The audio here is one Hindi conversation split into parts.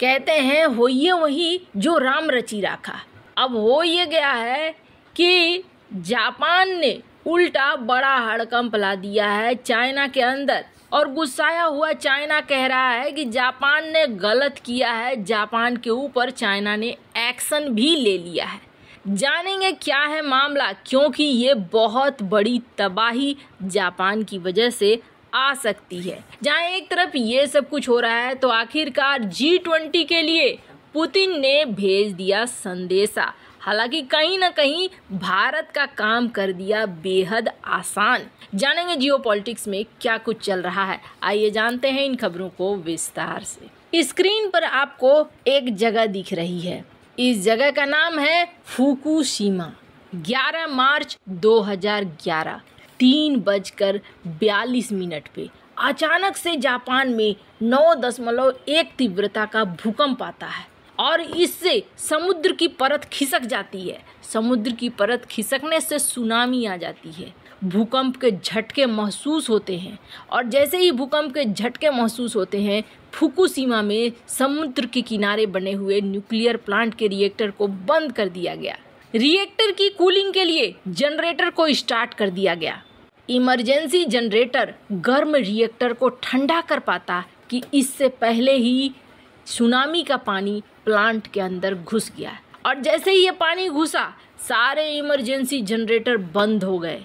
कहते हैं होइए वही जो राम रची राखा अब हो ये गया है कि जापान ने उल्टा बड़ा हड़कंप ला दिया है चाइना के अंदर और गुस्साया हुआ चाइना कह रहा है कि जापान ने गलत किया है जापान के ऊपर चाइना ने एक्शन भी ले लिया है जानेंगे क्या है मामला क्योंकि ये बहुत बड़ी तबाही जापान की वजह से आ सकती है जहां एक तरफ ये सब कुछ हो रहा है तो आखिरकार जी ट्वेंटी के लिए पुतिन ने भेज दिया संदेशा हालांकि कहीं ना कहीं भारत का काम कर दिया बेहद आसान जानेंगे जियो में क्या कुछ चल रहा है आइए जानते हैं इन खबरों को विस्तार से स्क्रीन पर आपको एक जगह दिख रही है इस जगह का नाम है फुकुशीमा 11 मार्च 2011 तीन बजकर बयालीस मिनट पे अचानक से जापान में नौ दशमलव एक तीव्रता का भूकंप आता है और इससे समुद्र की परत खिसक जाती है समुद्र की परत खिसकने से सुनामी आ जाती है भूकंप के झटके महसूस होते हैं और जैसे ही भूकंप के झटके महसूस होते हैं फुकुशिमा में समुद्र के किनारे बने हुए न्यूक्लियर प्लांट के रिएक्टर को बंद कर दिया गया रिएक्टर की कूलिंग के लिए जनरेटर को स्टार्ट कर दिया गया इमरजेंसी जनरेटर गर्म रिएक्टर को ठंडा कर पाता कि इससे पहले ही सुनामी का पानी प्लांट के अंदर घुस गया और जैसे ही ये पानी घुसा सारे इमरजेंसी जनरेटर बंद हो गए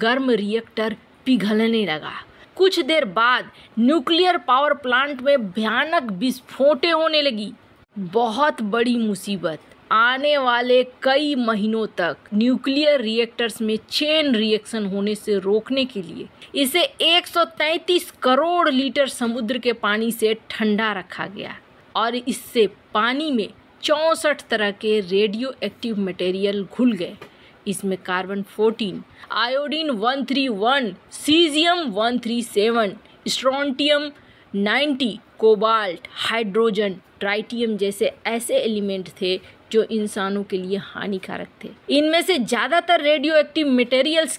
गर्म रिएक्टर पिघलने लगा कुछ देर बाद न्यूक्लियर पावर प्लांट में भयानक विस्फोटें होने लगी बहुत बड़ी मुसीबत आने वाले कई महीनों तक न्यूक्लियर रिएक्टर्स में चेन रिएक्शन होने से रोकने के लिए इसे 133 करोड़ लीटर समुद्र के पानी से ठंडा रखा गया और इससे पानी में चौंसठ तरह के रेडियो एक्टिव मटेरियल घुल गए इसमें carbon 14, iodine 131, caesium 137, strontium 90, cobalt hydrogen tritium जैसे ऐसे एलिमेंट थे जो इंसानों के लिए हानिकारक थे इनमें से ज़्यादातर रेडियो एक्टिव मटेरियल्स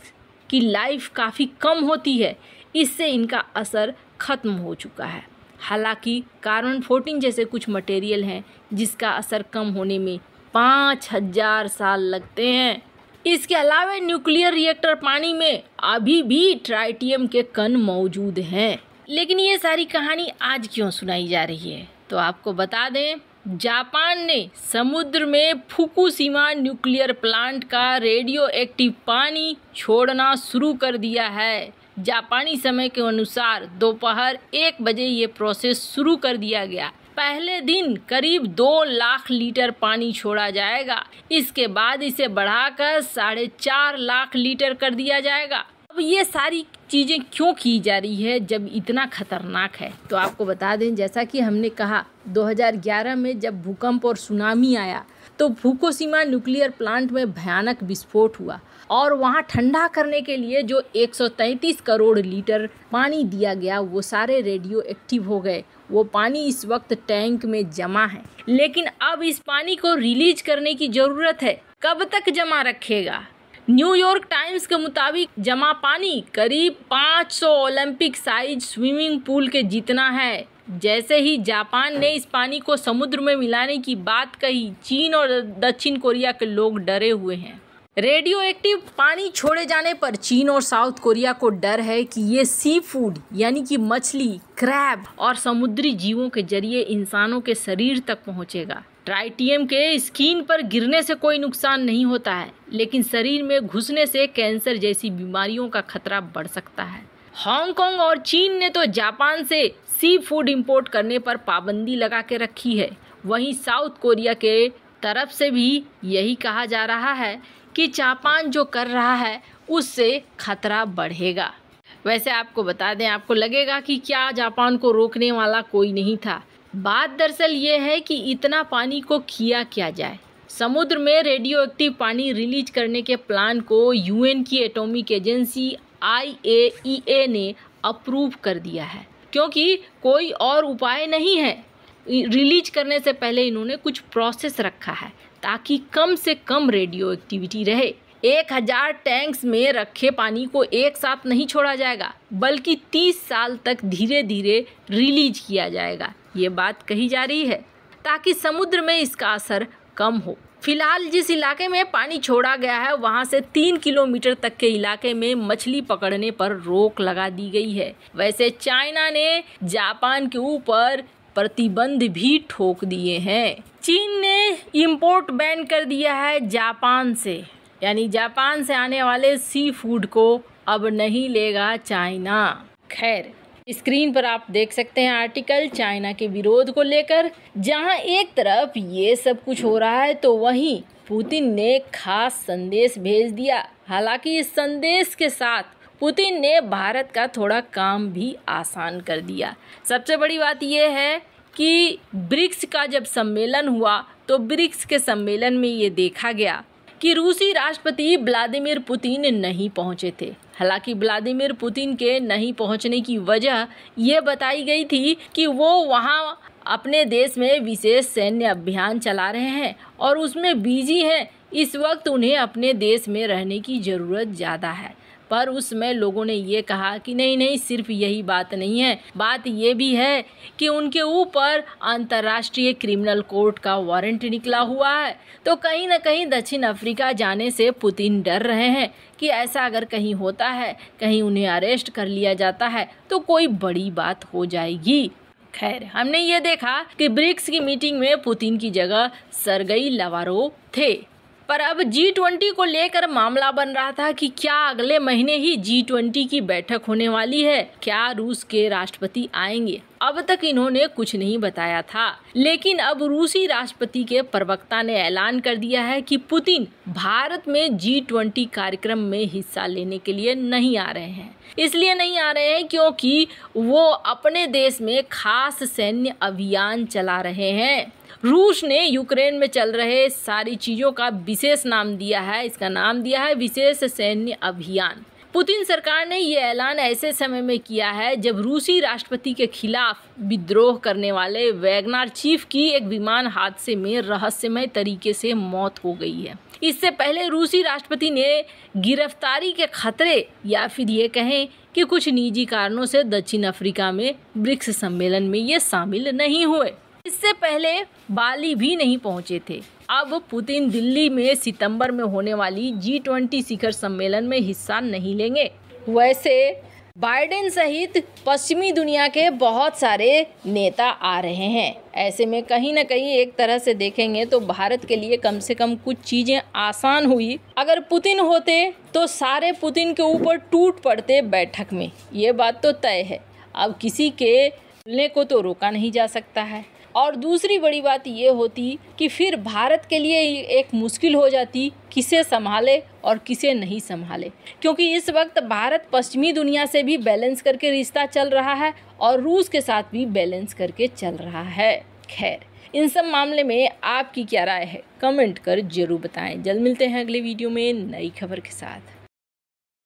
की लाइफ काफ़ी कम होती है इससे इनका असर ख़त्म हो चुका है हालांकि कार्बन फोर्टीन जैसे कुछ मटेरियल हैं जिसका असर कम होने में पाँच हजार साल लगते हैं इसके अलावा न्यूक्लियर रिएक्टर पानी में अभी भी ट्राइटियम के कण मौजूद हैं लेकिन ये सारी कहानी आज क्यों सुनाई जा रही है तो आपको बता दें जापान ने समुद्र में फुकुशिमा न्यूक्लियर प्लांट का रेडियो एक्टिव पानी छोड़ना शुरू कर दिया है जापानी समय के अनुसार दोपहर एक बजे ये प्रोसेस शुरू कर दिया गया पहले दिन करीब दो लाख लीटर पानी छोड़ा जाएगा इसके बाद इसे बढ़ाकर साढ़े चार लाख लीटर कर दिया जाएगा अब ये सारी चीज़ें क्यों की जा रही है जब इतना खतरनाक है तो आपको बता दें जैसा कि हमने कहा 2011 में जब भूकंप और सुनामी आया तो फुकुशिमा न्यूक्लियर प्लांट में भयानक विस्फोट हुआ और वहाँ ठंडा करने के लिए जो 133 करोड़ लीटर पानी दिया गया वो सारे रेडियो एक्टिव हो गए वो पानी इस वक्त टैंक में जमा है लेकिन अब इस पानी को रिलीज करने की ज़रूरत है कब तक जमा रखेगा न्यूयॉर्क टाइम्स के मुताबिक जमा पानी करीब 500 ओलंपिक साइज स्विमिंग पूल के जितना है जैसे ही जापान ने इस पानी को समुद्र में मिलाने की बात कही चीन और दक्षिण कोरिया के लोग डरे हुए हैं रेडियो एक्टिव पानी छोड़े जाने पर चीन और साउथ कोरिया को डर है कि ये सी फूड यानी कि मछली क्रैब और समुद्री जीवों के जरिए इंसानों के शरीर तक पहुंचेगा ट्राइटियम के स्किन पर गिरने से कोई नुकसान नहीं होता है लेकिन शरीर में घुसने से कैंसर जैसी बीमारियों का खतरा बढ़ सकता है हांगकांग और चीन ने तो जापान से सी फूड इम्पोर्ट करने पर पाबंदी लगा के रखी है वहीं साउथ कोरिया के तरफ से भी यही कहा जा रहा है कि जापान जो कर रहा है उससे खतरा बढ़ेगा वैसे आपको बता दें आपको लगेगा कि क्या जापान को रोकने वाला कोई नहीं था बात दरअसल ये है कि इतना पानी को किया क्या जाए समुद्र में रेडियो एक्टिव पानी रिलीज करने के प्लान को यूएन की एटॉमिक एजेंसी आईएईए ने अप्रूव कर दिया है क्योंकि कोई और उपाय नहीं है रिलीज करने से पहले इन्होंने कुछ प्रोसेस रखा है ताकि कम से कम रेडियो एक्टिविटी रहे एक हजार टैंक्स में रखे पानी को एक साथ नहीं छोड़ा जाएगा बल्कि तीस साल तक धीरे धीरे रिलीज किया जाएगा ये बात कही जा रही है ताकि समुद्र में इसका असर कम हो फिलहाल जिस इलाके में पानी छोड़ा गया है वहां से तीन किलोमीटर तक के इलाके में मछली पकड़ने पर रोक लगा दी गई है वैसे चाइना ने जापान के ऊपर प्रतिबंध भी ठोक दिए हैं चीन ने इंपोर्ट बैन कर दिया है जापान से यानी जापान से आने वाले सी फूड को अब नहीं लेगा चाइना खैर स्क्रीन पर आप देख सकते हैं आर्टिकल चाइना के विरोध को लेकर जहां एक तरफ ये सब कुछ हो रहा है तो वहीं पुतिन ने खास संदेश भेज दिया हालांकि इस संदेश के साथ पुतिन ने भारत का थोड़ा काम भी आसान कर दिया सबसे बड़ी बात यह है कि ब्रिक्स का जब सम्मेलन हुआ तो ब्रिक्स के सम्मेलन में ये देखा गया कि रूसी राष्ट्रपति व्लादिमिर पुतिन नहीं पहुंचे थे हालांकि व्लादिमिर पुतिन के नहीं पहुंचने की वजह ये बताई गई थी कि वो वहां अपने देश में विशेष सैन्य अभियान चला रहे हैं और उसमें बिजी हैं इस वक्त उन्हें अपने देश में रहने की ज़रूरत ज़्यादा है पर उसमें लोगों ने ये कहा कि नहीं नहीं सिर्फ यही बात नहीं है बात ये भी है कि उनके ऊपर अंतर्राष्ट्रीय क्रिमिनल कोर्ट का वारंट निकला हुआ है तो कहीं ना कहीं दक्षिण अफ्रीका जाने से पुतिन डर रहे हैं कि ऐसा अगर कहीं होता है कहीं उन्हें अरेस्ट कर लिया जाता है तो कोई बड़ी बात हो जाएगी खैर हमने ये देखा कि ब्रिक्स की मीटिंग में पुतिन की जगह सरगई लवारो थे पर अब जी ट्वेंटी को लेकर मामला बन रहा था कि क्या अगले महीने ही जी ट्वेंटी की बैठक होने वाली है क्या रूस के राष्ट्रपति आएंगे अब तक इन्होंने कुछ नहीं बताया था लेकिन अब रूसी राष्ट्रपति के प्रवक्ता ने ऐलान कर दिया है कि पुतिन भारत में जी ट्वेंटी कार्यक्रम में हिस्सा लेने के लिए नहीं आ रहे हैं इसलिए नहीं आ रहे हैं क्योंकि वो अपने देश में खास सैन्य अभियान चला रहे हैं रूस ने यूक्रेन में चल रहे सारी चीज़ों का विशेष नाम दिया है इसका नाम दिया है विशेष सैन्य अभियान पुतिन सरकार ने ये ऐलान ऐसे समय में किया है जब रूसी राष्ट्रपति के खिलाफ विद्रोह करने वाले वैगनार चीफ की एक विमान हादसे में रहस्यमय तरीके से मौत हो गई है इससे पहले रूसी राष्ट्रपति ने गिरफ्तारी के खतरे या फिर ये कहें कि कुछ निजी कारणों से दक्षिण अफ्रीका में ब्रिक्स सम्मेलन में ये शामिल नहीं हुए इससे पहले बाली भी नहीं पहुंचे थे अब पुतिन दिल्ली में सितंबर में होने वाली जी ट्वेंटी शिखर सम्मेलन में हिस्सा नहीं लेंगे वैसे बाइडेन सहित पश्चिमी दुनिया के बहुत सारे नेता आ रहे हैं ऐसे में कहीं ना कहीं एक तरह से देखेंगे तो भारत के लिए कम से कम कुछ चीज़ें आसान हुई अगर पुतिन होते तो सारे पुतिन के ऊपर टूट पड़ते बैठक में ये बात तो तय है अब किसी के खुलने को तो रोका नहीं जा सकता है और दूसरी बड़ी बात ये होती कि फिर भारत के लिए एक मुश्किल हो जाती किसे संभाले और किसे नहीं संभाले क्योंकि इस वक्त भारत पश्चिमी दुनिया से भी बैलेंस करके रिश्ता चल रहा है और रूस के साथ भी बैलेंस करके चल रहा है खैर इन सब मामले में आपकी क्या राय है कमेंट कर जरूर बताएं जल्द मिलते हैं अगले वीडियो में नई खबर के साथ